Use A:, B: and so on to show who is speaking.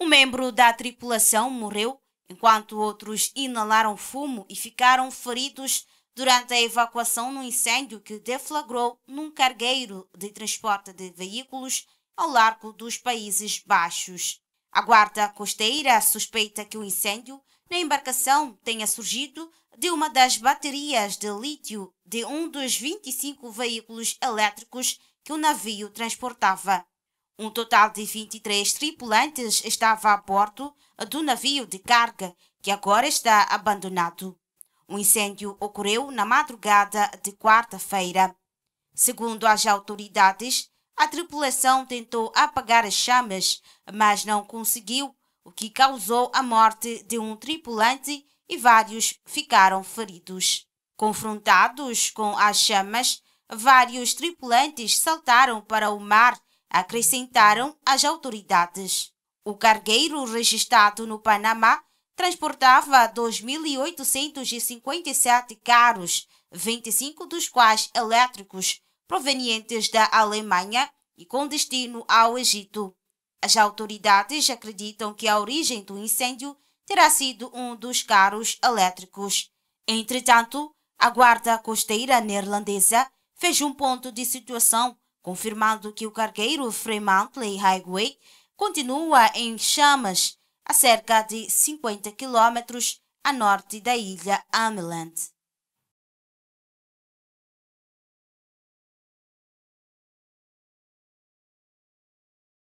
A: Um membro da tripulação morreu, enquanto outros inalaram fumo e ficaram feridos durante a evacuação num incêndio que deflagrou num cargueiro de transporte de veículos ao largo dos Países Baixos. A guarda costeira suspeita que o incêndio na embarcação tenha surgido de uma das baterias de lítio de um dos 25 veículos elétricos que o navio transportava. Um total de 23 tripulantes estava a bordo do navio de carga, que agora está abandonado. O incêndio ocorreu na madrugada de quarta-feira. Segundo as autoridades, a tripulação tentou apagar as chamas, mas não conseguiu, o que causou a morte de um tripulante e vários ficaram feridos. Confrontados com as chamas, vários tripulantes saltaram para o mar acrescentaram as autoridades. O cargueiro registrado no Panamá transportava 2.857 carros, 25 dos quais elétricos, provenientes da Alemanha e com destino ao Egito. As autoridades acreditam que a origem do incêndio terá sido um dos carros elétricos. Entretanto, a Guarda Costeira Neerlandesa fez um ponto de situação confirmando que o cargueiro Fremantle Highway continua em chamas a cerca de 50 quilômetros a norte da ilha
B: Ameland.